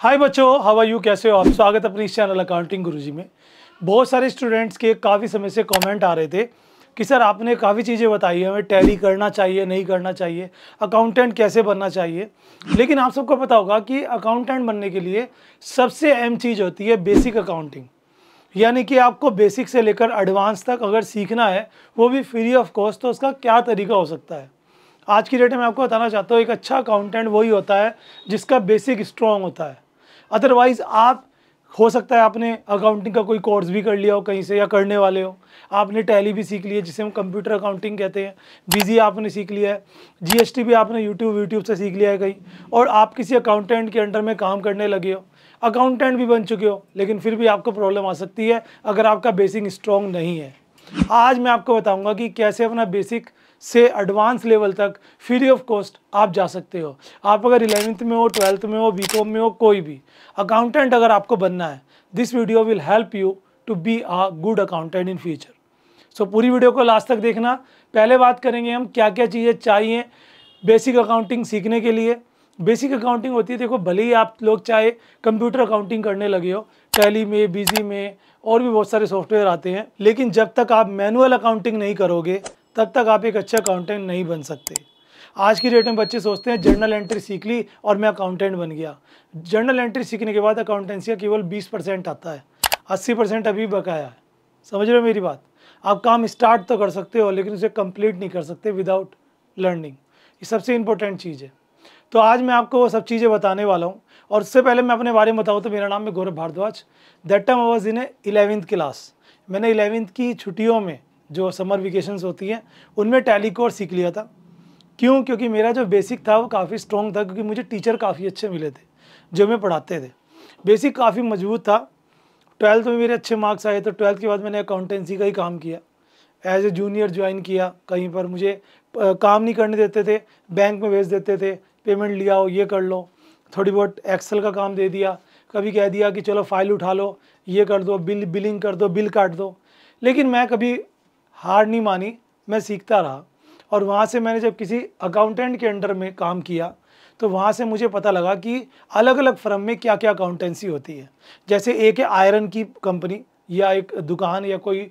हाय बच्चों हवा यू कैसे हो आप स्वागत है अपने इस चैनल अकाउंटिंग गुरुजी में बहुत सारे स्टूडेंट्स के काफ़ी समय से कमेंट आ रहे थे कि सर आपने काफ़ी चीज़ें बताई हमें टैली करना चाहिए नहीं करना चाहिए अकाउंटेंट कैसे बनना चाहिए लेकिन आप सबको पता होगा कि अकाउंटेंट बनने के लिए सबसे अहम चीज़ होती है बेसिक अकाउंटिंग यानी कि आपको बेसिक से लेकर एडवांस तक अगर सीखना है वो भी फ्री ऑफ कॉस्ट तो उसका क्या तरीका हो सकता है आज की डेट में आपको बताना चाहता हूँ एक अच्छा अकाउंटेंट वही होता है जिसका बेसिक स्ट्रॉन्ग होता है अदरवाइज़ आप हो सकता है आपने अकाउंटिंग का कोई कोर्स भी कर लिया हो कहीं से या करने वाले हो आपने टैली भी सीख ली है जिसे हम कंप्यूटर अकाउंटिंग कहते हैं बीजी आपने सीख लिया है जीएसटी भी आपने यूट्यूब यूट्यूब से सीख लिया है कहीं और आप किसी अकाउंटेंट के अंडर में काम करने लगे हो अकाउंटेंट भी बन चुके हो लेकिन फिर भी आपको प्रॉब्लम आ सकती है अगर आपका बेसिक स्ट्रॉन्ग नहीं है आज मैं आपको बताऊँगा कि कैसे अपना बेसिक से एडवांस लेवल तक फ्री ऑफ कॉस्ट आप जा सकते हो आप अगर इलेवेंथ में हो ट्वेल्थ में हो बी में हो कोई भी अकाउंटेंट अगर आपको बनना है this video will help you to be a good accountant in future so पूरी वीडियो को लास्ट तक देखना पहले बात करेंगे हम क्या क्या चीज़ें चाहिए बेसिक अकाउंटिंग सीखने के लिए बेसिक अकाउंटिंग होती है देखो भले ही आप लोग चाहे कंप्यूटर अकाउंटिंग करने लगे हो टैली में बिजी में और भी बहुत सारे सॉफ्टवेयर आते हैं लेकिन जब तक आप मैनुअल अकाउंटिंग नहीं करोगे तब तक आप एक अच्छा अकाउंटेंट नहीं बन सकते आज की डेट में बच्चे सोचते हैं जर्नल एंट्री सीख ली और मैं अकाउंटेंट बन गया जर्नल एंट्री सीखने के बाद अकाउंटेंसी का केवल 20 परसेंट आता है 80 परसेंट अभी बकाया है समझ रहे हो मेरी बात आप काम स्टार्ट तो कर सकते हो लेकिन उसे कंप्लीट नहीं कर सकते विदाउट लर्निंग ये सबसे इंपॉर्टेंट चीज़ है तो आज मैं आपको वो सब चीज़ें बताने वाला हूँ और उससे पहले मैं अपने बारे में बताऊँ तो मेरा नाम है गौरव भारद्वाज दैट टाइम आवाज इन इन इलेवेंथ क्लास मैंने इलेवेंथ की छुट्टियों में जो समर वेकेशंस होती हैं उनमें टैली कोर्स सीख लिया था क्यों क्योंकि मेरा जो बेसिक था वो काफ़ी स्ट्रॉन्ग था क्योंकि मुझे टीचर काफ़ी अच्छे मिले थे जो मैं पढ़ाते थे बेसिक काफ़ी मजबूत था ट्वेल्थ में मेरे अच्छे मार्क्स आए तो ट्वेल्थ के बाद मैंने अकाउंटेंसी का ही काम किया एज ए जूनियर ज्वाइन किया कहीं पर मुझे काम नहीं करने देते थे बैंक में भेज देते थे पेमेंट लिया हो ये कर लो थोड़ी बहुत एक्सेल का काम दे दिया कभी कह दिया कि चलो फाइल उठा लो ये कर दो बिल बिलिंग कर दो बिल काट दो लेकिन मैं कभी हार नहीं मानी मैं सीखता रहा और वहाँ से मैंने जब किसी अकाउंटेंट के अंडर में काम किया तो वहाँ से मुझे पता लगा कि अलग अलग फर्म में क्या क्या अकाउंटेंसी होती है जैसे एक है आयरन की कंपनी या एक दुकान या कोई आ,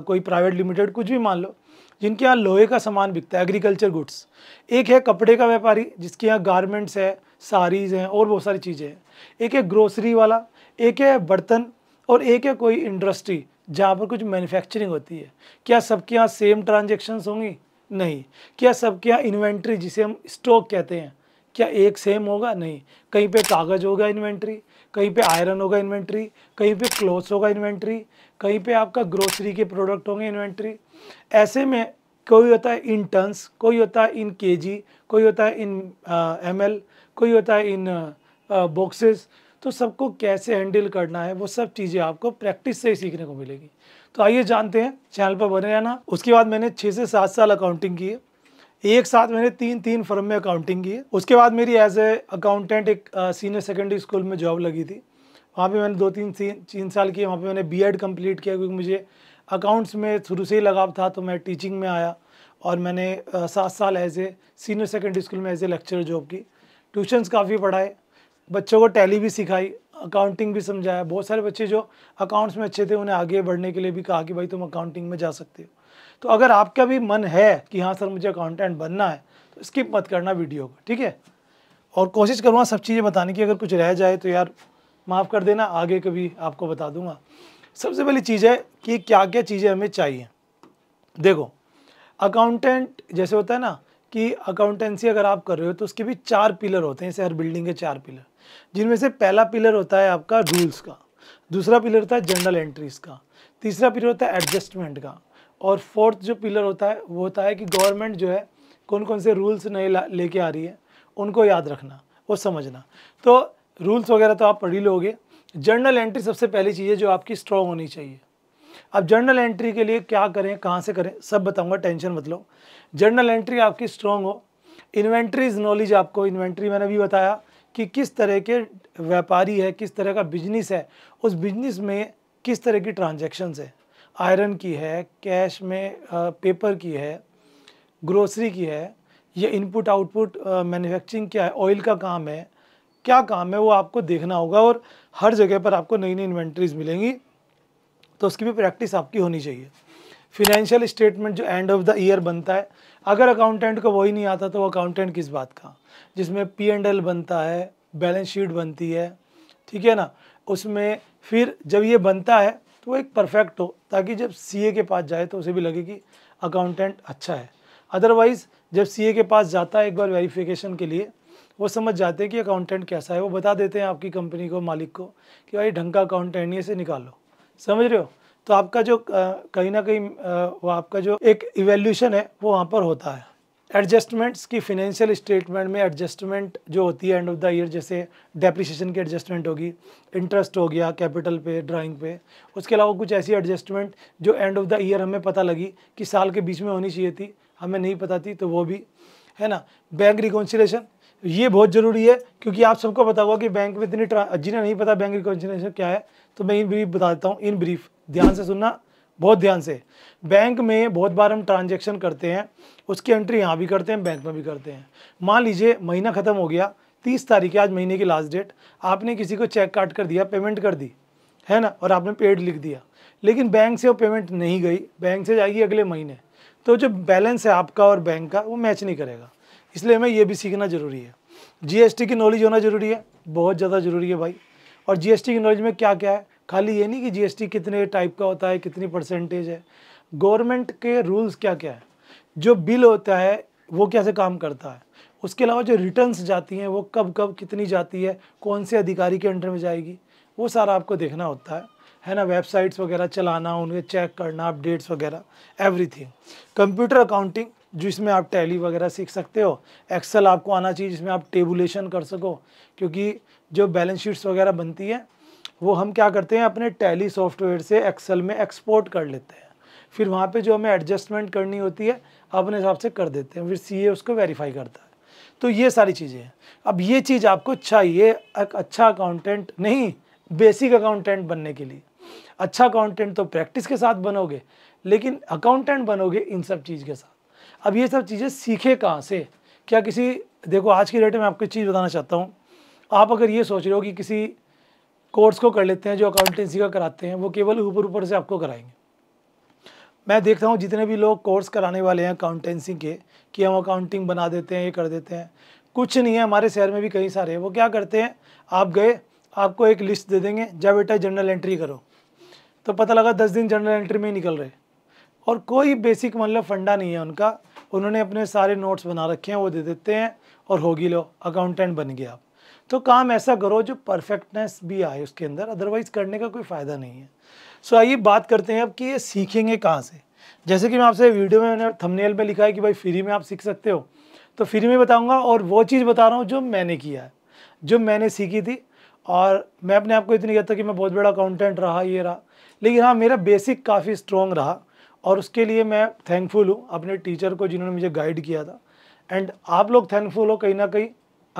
कोई प्राइवेट लिमिटेड कुछ भी मान लो जिनके यहाँ लोहे का सामान बिकता है एग्रीकल्चर गुड्स एक है कपड़े का व्यापारी जिसके यहाँ गारमेंट्स है साड़ीज़ हैं और बहुत सारी चीज़ें हैं एक है ग्रोसरी वाला एक है बर्तन और एक है कोई इंडस्ट्री जहाँ पर कुछ मैन्युफैक्चरिंग होती है क्या सबके यहाँ सेम ट्रांजेक्शन्स होंगी नहीं क्या सबके यहाँ इन्वेंट्री जिसे हम स्टॉक कहते हैं क्या एक सेम होगा नहीं कहीं पे कागज़ होगा इन्वेंट्री कहीं पे आयरन होगा इन्वेंट्री कहीं पे क्लोथ्स होगा इन्वेंट्री कहीं पे आपका ग्रोसरी के प्रोडक्ट होंगे इन्वेंट्री ऐसे में कोई होता है इन टन्स कोई होता है इन केजी कोई होता है इन एम uh, कोई होता है इन बॉक्सेस uh, तो सबको कैसे हैंडल करना है वो सब चीज़ें आपको प्रैक्टिस से ही सीखने को मिलेगी तो आइए जानते हैं चैनल पर बने रहना उसके बाद मैंने छः से सात साल अकाउंटिंग की है एक साथ मैंने तीन तीन फर्म में अकाउंटिंग की है उसके बाद मेरी एज ए अकाउंटेंट एक सीनियर सेकेंडरी स्कूल में जॉब लगी थी वहाँ पे मैंने दो तीन तीन साल किए वहाँ पे मैंने बीएड कंप्लीट किया क्योंकि मुझे अकाउंट्स में शुरू से ही लगाव था तो मैं टीचिंग में आया और मैंने सात साल as a senior secondary school में एज ए लेक्चर जॉब की ट्यूशन्स काफ़ी पढ़ाए बच्चों को टैली भी सिखाई अकाउंटिंग भी समझाया बहुत सारे बच्चे जो अकाउंट्स में अच्छे थे उन्हें आगे बढ़ने के लिए भी कहा कि भाई तुम अकाउंटिंग में जा सकते हो तो अगर आपका भी मन है कि हाँ सर मुझे अकाउंटेंट बनना है तो स्किप मत करना वीडियो को ठीक है और कोशिश करूँगा सब चीज़ें बताने की अगर कुछ रह जाए तो यार माफ़ कर देना आगे कभी आपको बता दूंगा सबसे पहली चीज़ है कि क्या क्या चीज़ें हमें चाहिए देखो अकाउंटेंट जैसे होता है ना कि अकाउंटेंसी अगर आप कर रहे हो तो उसके भी चार पिलर होते हैं हर बिल्डिंग के चार पिलर जिनमें से पहला पिलर होता है आपका रूल्स का दूसरा पिलर होता है जनरल एंट्रीज का तीसरा पिलर होता है एडजस्टमेंट का और फोर्थ जो पिलर होता है वो होता है कि गवर्नमेंट जो है कौन कौन से रूल्स नए लेके आ रही है उनको याद रखना और समझना तो रूल्स वगैरह तो आप पढ़ ही लोगे जर्नल एंट्री सबसे पहली चीज़ है जो आपकी स्ट्रॉन्ग होनी चाहिए अब जर्नल एंट्री के लिए क्या करें कहाँ से करें सब बताऊँगा टेंशन मत लो जर्नल एंट्री आपकी स्ट्रॉन्ग हो इन्वेंट्रीज नॉलेज आपको इन्वेंट्री मैंने भी बताया कि किस तरह के व्यापारी है किस तरह का बिजनेस है उस बिजनेस में किस तरह की ट्रांजेक्शन्स है आयरन की है कैश में पेपर की है ग्रोसरी की है या इनपुट आउटपुट मैन्युफैक्चरिंग क्या है ऑयल का काम है क्या काम है वो आपको देखना होगा और हर जगह पर आपको नई नई इन्वेंट्रीज मिलेंगी तो उसकी भी प्रैक्टिस आपकी होनी चाहिए फिनेंशियल स्टेटमेंट जो एंड ऑफ द ईयर बनता है अगर अकाउंटेंट को वही नहीं आता तो वो अकाउंटेंट किस बात का जिसमें पी एंड एल बनता है बैलेंस शीट बनती है ठीक है ना उसमें फिर जब ये बनता है तो वो एक परफेक्ट हो ताकि जब सीए के पास जाए तो उसे भी लगे कि अकाउंटेंट अच्छा है अदरवाइज़ जब सीए के पास जाता है एक बार वेरिफिकेशन के लिए वो समझ जाते हैं कि अकाउंटेंट कैसा है वो बता देते हैं आपकी कंपनी को मालिक को कि भाई ढंग का अकाउंटेंट ये से निकालो समझ रहे हो तो आपका जो कहीं ना कहीं वो आपका जो एक इवेल्यूशन है वो वहाँ पर होता है एडजस्टमेंट्स की फिनेंशियल स्टेटमेंट में एडजस्टमेंट जो होती है एंड ऑफ द ईयर जैसे डेप्रिसिएशन की एडजस्टमेंट होगी इंटरेस्ट हो गया कैपिटल पे ड्राइंग पे उसके अलावा कुछ ऐसी एडजस्टमेंट जो एंड ऑफ द ईयर हमें पता लगी कि साल के बीच में होनी चाहिए थी हमें नहीं पता थी तो वो भी है ना बैंक रिकॉन्सिलेशन ये बहुत ज़रूरी है क्योंकि आप सबको पता होगा कि बैंक में इतनी जिन्हें नहीं पता बैंक रिकॉन्सिलेशन क्या है तो मैं इन ब्रीफ बता देता हूँ इन ब्रीफ ध्यान से सुनना बहुत ध्यान से बैंक में बहुत बार हम ट्रांजेक्शन करते हैं उसकी एंट्री यहाँ भी करते हैं बैंक में भी करते हैं मान लीजिए महीना ख़त्म हो गया तीस तारीख आज महीने की लास्ट डेट आपने किसी को चेक काट कर दिया पेमेंट कर दी है ना और आपने पेड लिख दिया लेकिन बैंक से वो पेमेंट नहीं गई बैंक से जाएगी अगले महीने तो जो बैलेंस है आपका और बैंक का वो मैच नहीं करेगा इसलिए हमें ये भी सीखना ज़रूरी है जीएसटी की नॉलेज होना ज़रूरी है बहुत ज़्यादा ज़रूरी है भाई और जीएसटी की नॉलेज में क्या क्या है खाली ये नहीं कि जीएसटी कितने टाइप का होता है कितनी परसेंटेज है गवर्नमेंट के रूल्स क्या क्या है जो बिल होता है वो कैसे काम करता है उसके अलावा जो रिटर्न्स जाती हैं वो कब कब कितनी जाती है कौन से अधिकारी के अंडर में जाएगी वो सारा आपको देखना होता है है ना वेबसाइट्स वगैरह चलाना उनके चेक करना अपडेट्स वगैरह एवरीथिंग कंप्यूटर अकाउंटिंग जिसमें आप टैली वगैरह सीख सकते हो एक्सेल आपको आना चाहिए जिसमें आप टेबुलेशन कर सको क्योंकि जो बैलेंस शीट्स वगैरह बनती है वो हम क्या करते हैं अपने टैली सॉफ्टवेयर से एक्सेल में एक्सपोर्ट कर लेते हैं फिर वहाँ पे जो हमें एडजस्टमेंट करनी होती है अपने हिसाब से कर देते हैं फिर सी उसको वेरीफाई करता है तो ये सारी चीज़ें हैं अब ये चीज़ आपको चाहिए एक अच्छा अकाउंटेंट नहीं बेसिक अकाउंटेंट बनने के लिए अच्छा अकाउंटेंट तो प्रैक्टिस के साथ बनोगे लेकिन अकाउंटेंट बनोगे इन सब चीज़ के साथ अब ये सब चीज़ें सीखे कहाँ से क्या किसी देखो आज की डेट में आपको चीज़ बताना चाहता हूँ आप अगर ये सोच रहे हो कि किसी कोर्स को कर लेते हैं जो अकाउंटेंसी का कराते हैं वो केवल ऊपर ऊपर से आपको कराएंगे मैं देखता हूँ जितने भी लोग कोर्स कराने वाले हैं अकाउंटेंसी के कि हम अकाउंटिंग बना देते हैं ये कर देते हैं कुछ नहीं है हमारे शहर में भी कई सारे हैं वो क्या करते हैं आप गए आपको एक लिस्ट दे देंगे जा बेटा जनरल एंट्री करो तो पता लगा दस दिन जनरल एंट्री में ही निकल रहे और कोई बेसिक मतलब फंडा नहीं है उनका उन्होंने अपने सारे नोट्स बना रखे हैं वो दे देते हैं और होगी लो अकाउंटेंट बन गया आप तो काम ऐसा करो जो परफेक्टनेस भी आए उसके अंदर अदरवाइज़ करने का कोई फ़ायदा नहीं है सो so, आइए बात करते हैं अब कि ये सीखेंगे कहाँ से जैसे कि मैं आपसे वीडियो में मैंने थंबनेल में लिखा है कि भाई फ्री में आप सीख सकते हो तो फ्री में बताऊँगा और वो चीज़ बता रहा हूँ जो मैंने किया है जो मैंने सीखी थी और मैं अपने आप को इतनी कहता कि मैं बहुत बड़ा अकाउंटेंट रहा ये रहा लेकिन हाँ मेरा बेसिक काफ़ी स्ट्रॉन्ग रहा और उसके लिए मैं थैंकफुल हूँ अपने टीचर को जिन्होंने मुझे गाइड किया था एंड आप लोग थैंकफुल हो कहीं ना कहीं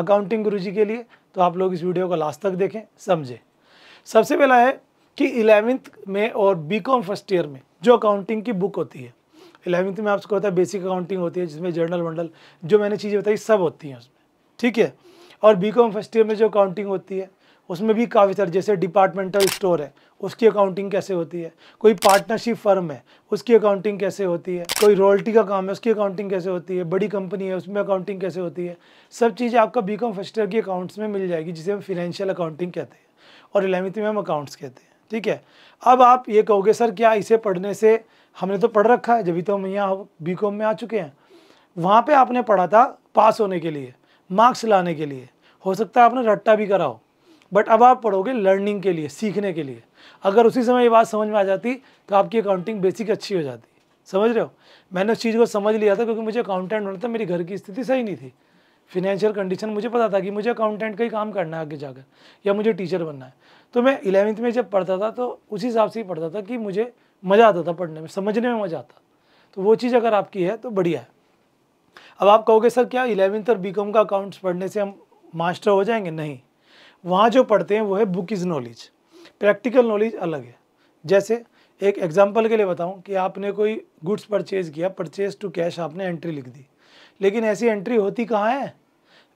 अकाउंटिंग गुरु जी के लिए तो आप लोग इस वीडियो को लास्ट तक देखें समझें सबसे पहला है कि इलेवेंथ में और बी कॉम फर्स्ट ईयर में जो अकाउंटिंग की बुक होती है इलेवेंथ में आपको होता है बेसिक अकाउंटिंग होती है जिसमें जर्नल वंडल जो मैंने चीज़ें बताई सब होती हैं उसमें ठीक है और बी कॉम फर्स्ट ईयर में जो अकाउंटिंग होती है उसमें भी काफ़ी सारे जैसे डिपार्टमेंटल स्टोर है उसकी अकाउंटिंग कैसे होती है कोई पार्टनरशिप फर्म है उसकी अकाउंटिंग कैसे होती है कोई रॉयल्टी का काम है उसकी अकाउंटिंग कैसे होती है बड़ी कंपनी है उसमें अकाउंटिंग कैसे होती है सब चीज़ें आपका बी कॉम फर्स्ट ईयर की अकाउंट्स में मिल जाएगी जिसे हम फिनेंशियल अकाउंटिंग कहते हैं और इलेवंथ में हम अकाउंट्स कहते हैं ठीक है अब आप ये कहोगे सर क्या इसे पढ़ने से हमने तो पढ़ रखा है जब तो हम यहाँ बी कॉम में आ चुके हैं वहाँ पर आपने पढ़ा था पास होने के लिए मार्क्स लाने के लिए हो सकता है आपने रट्टा भी करा हो बट अब आप पढ़ोगे लर्निंग के लिए सीखने के लिए अगर उसी समय ये बात समझ में आ जाती तो आपकी अकाउंटिंग बेसिक अच्छी हो जाती समझ रहे हो मैंने उस चीज़ को समझ लिया था क्योंकि मुझे अकाउंटेंट होना था मेरी घर की स्थिति सही नहीं थी फिनेंशियल कंडीशन मुझे पता था कि मुझे अकाउंटेंट का ही काम करना है आगे जाकर या मुझे टीचर बनना है तो मैं इलेवेंथ में जब पढ़ता था तो उसी हिसाब से ही पढ़ता था कि मुझे मज़ा आता था पढ़ने में समझने में मज़ा आता तो वो चीज़ अगर आपकी है तो बढ़िया है अब आप कहोगे सर क्या इलेवेंथ और बी का अकाउंट्स पढ़ने से हम मास्टर हो जाएंगे नहीं वहाँ जो पढ़ते हैं वो है book is knowledge practical knowledge अलग है जैसे एक एग्जाम्पल के लिए बताऊँ कि आपने कोई गुड्स परचेज़ किया परचेज टू कैश आपने एंट्री लिख दी लेकिन ऐसी एंट्री होती कहाँ है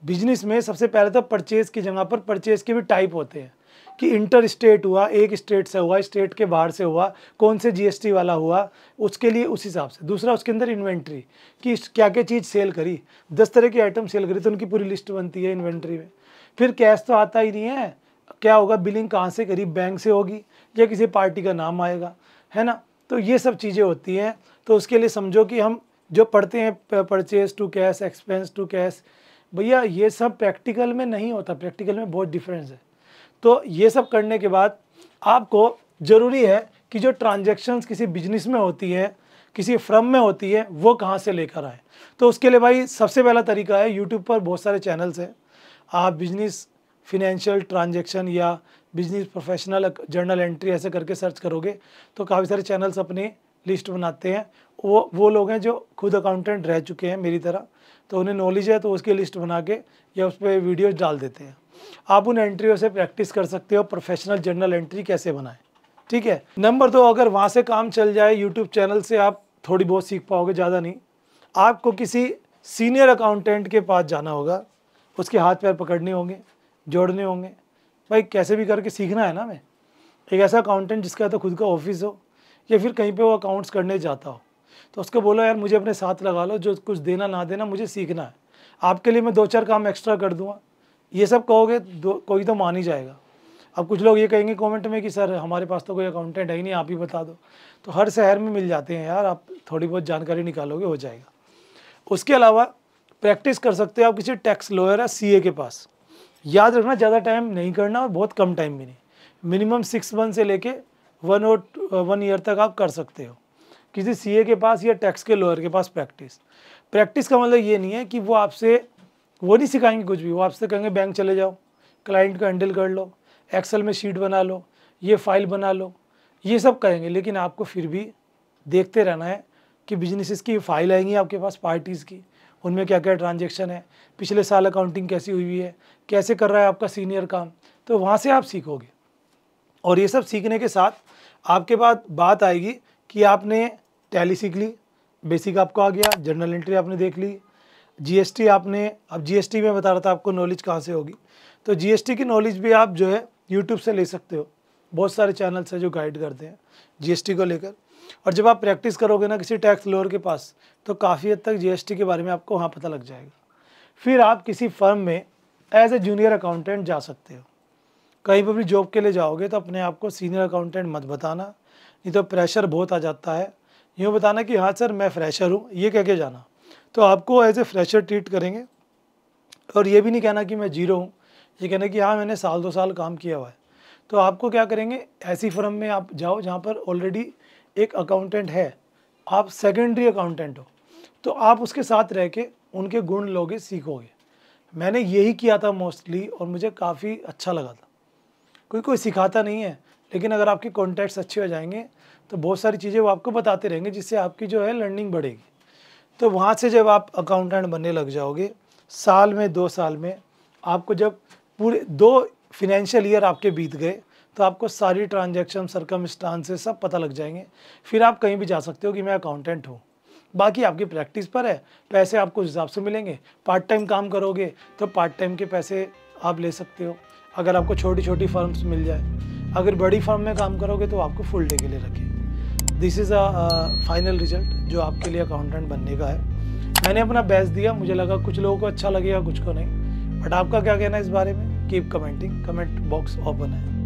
बिजनेस में सबसे पहले तो परचेज़ की जगह पर परचेज़ के भी टाइप होते हैं कि इंटर स्टेट हुआ एक स्टेट से हुआ स्टेट के बाहर से हुआ कौन से जीएसटी वाला हुआ उसके लिए उस हिसाब से दूसरा उसके अंदर इन्वेंट्री कि क्या क्या चीज़ सेल करी दस तरह की आइटम सेल करी तो उनकी पूरी लिस्ट बनती है इन्वेंट्री में फिर कैश तो आता ही नहीं है क्या होगा बिलिंग कहाँ से करी बैंक से होगी या किसी पार्टी का नाम आएगा है ना तो ये सब चीज़ें होती हैं तो उसके लिए समझो कि हम जो पढ़ते हैं purchase to cash expense to cash भैया ये सब प्रैक्टिकल में नहीं होता प्रैक्टिकल में बहुत डिफरेंस है तो ये सब करने के बाद आपको ज़रूरी है कि जो ट्रांजेक्शन्स किसी बिजनेस में होती है किसी फ्रम में होती है वो कहाँ से लेकर आए तो उसके लिए भाई सबसे पहला तरीका है यूट्यूब पर बहुत सारे चैनल्स हैं आप बिजनेस फिनेंशियल ट्रांजेक्शन या बिजनेस प्रोफेशनल जर्नल एंट्री ऐसे करके सर्च करोगे तो काफ़ी सारे चैनल्स अपने लिस्ट बनाते हैं वो वो लोग हैं जो खुद अकाउंटेंट रह चुके हैं मेरी तरह तो उन्हें नॉलेज है तो उसकी लिस्ट बना के या उस पर वीडियोज डाल देते हैं आप उन एंट्रियों से प्रैक्टिस कर सकते हो प्रोफेशनल जर्नल एंट्री कैसे बनाएं ठीक है नंबर दो अगर वहाँ से काम चल जाए यूट्यूब चैनल से आप थोड़ी बहुत सीख पाओगे ज़्यादा नहीं आपको किसी सीनियर अकाउंटेंट के पास जाना होगा उसके हाथ पैर पकड़ने होंगे जोड़ने होंगे भाई कैसे भी करके सीखना है ना मैं एक ऐसा अकाउंटेंट जिसका तो खुद का ऑफिस हो या फिर कहीं पे वो अकाउंट्स करने जाता हो तो उसको बोलो यार मुझे अपने साथ लगा लो जो कुछ देना ना देना मुझे सीखना है आपके लिए मैं दो चार काम एक्स्ट्रा कर दूंगा ये सब कहोगे कोई तो मान ही जाएगा अब कुछ लोग ये कहेंगे कमेंट में कि सर हमारे पास तो कोई अकाउंटेंट है ही नहीं आप ही बता दो तो हर शहर में मिल जाते हैं यार आप थोड़ी बहुत जानकारी निकालोगे हो जाएगा उसके अलावा प्रैक्टिस कर सकते हो आप किसी टैक्स लॉयर या सीए के पास याद रखना ज़्यादा टाइम नहीं करना और बहुत कम टाइम भी नहीं मिनिमम सिक्स मंथ से लेके वन और वन ईयर तक आप कर सकते हो किसी सीए के पास या टैक्स के लॉयर के पास प्रैक्टिस प्रैक्टिस का मतलब ये नहीं है कि वो आपसे वो नहीं सिखाएंगे कुछ भी वो आपसे कहेंगे बैंक चले जाओ क्लाइंट को हैंडल कर लो एक्सेल में शीट बना लो ये फाइल बना लो ये सब करेंगे लेकिन आपको फिर भी देखते रहना है कि बिजनेसेस की फाइल आएंगी आपके पास पार्टीज़ की उनमें क्या क्या ट्रांजेक्शन है पिछले साल अकाउंटिंग कैसी हुई है कैसे कर रहा है आपका सीनियर काम तो वहाँ से आप सीखोगे और ये सब सीखने के साथ आपके बाद बात आएगी कि आपने टैली सीख ली बेसिक आपको आ गया जर्नल एंट्री आपने देख ली जीएसटी आपने अब जीएसटी में बता रहा था आपको नॉलेज कहाँ से होगी तो जीएसटी की नॉलेज भी आप जो है यूट्यूब से ले सकते हो बहुत सारे चैनल्स हैं जो गाइड करते हैं जीएसटी को लेकर और जब आप प्रैक्टिस करोगे ना किसी टैक्स लोअर के पास तो काफ़ी हद तक जीएसटी के बारे में आपको वहाँ पता लग जाएगा फिर आप किसी फर्म में एज ए जूनियर अकाउंटेंट जा सकते हो कहीं पर भी जॉब के लिए जाओगे तो अपने आप को सीनियर अकाउंटेंट मत बताना नहीं तो प्रेशर बहुत आ जाता है यूँ बताना कि हाँ सर मैं फ्रेशर हूँ ये कह के जाना तो आपको एज ए फ्रेशर ट्रीट करेंगे और ये भी नहीं कहना कि मैं जीरो हूँ ये कहना कि हाँ मैंने साल दो साल काम किया हुआ है तो आपको क्या करेंगे ऐसी फर्म में आप जाओ जहाँ पर ऑलरेडी एक अकाउंटेंट है आप सेकेंडरी अकाउंटेंट हो तो आप उसके साथ रह के उनके गुण लोगे सीखोगे मैंने यही किया था मोस्टली और मुझे काफ़ी अच्छा लगा था कोई कोई सिखाता नहीं है लेकिन अगर आपके कॉन्टैक्ट्स अच्छे हो जाएंगे तो बहुत सारी चीज़ें वो आपको बताते रहेंगे जिससे आपकी जो है लर्निंग बढ़ेगी तो वहाँ से जब आप अकाउंटेंट बनने लग जाओगे साल में दो साल में आपको जब पूरे दो फिनेंशियल ईयर आपके बीत गए तो आपको सारी ट्रांजेक्शन सरकम सब पता लग जाएंगे फिर आप कहीं भी जा सकते हो कि मैं अकाउंटेंट हूँ बाकी आपकी प्रैक्टिस पर है पैसे आपको उस हिसाब से मिलेंगे पार्ट टाइम काम करोगे तो पार्ट टाइम के पैसे आप ले सकते हो अगर आपको छोटी छोटी फर्म्स मिल जाए अगर बड़ी फर्म में काम करोगे तो आपको फुल डे के लिए रखें this is a final result जो आपके लिए अकाउंटेंट बनने का है मैंने अपना बेस्ट दिया मुझे लगा कुछ लोगों को अच्छा लगेगा कुछ को नहीं बट आपका क्या कहना है इस बारे में keep commenting comment box open है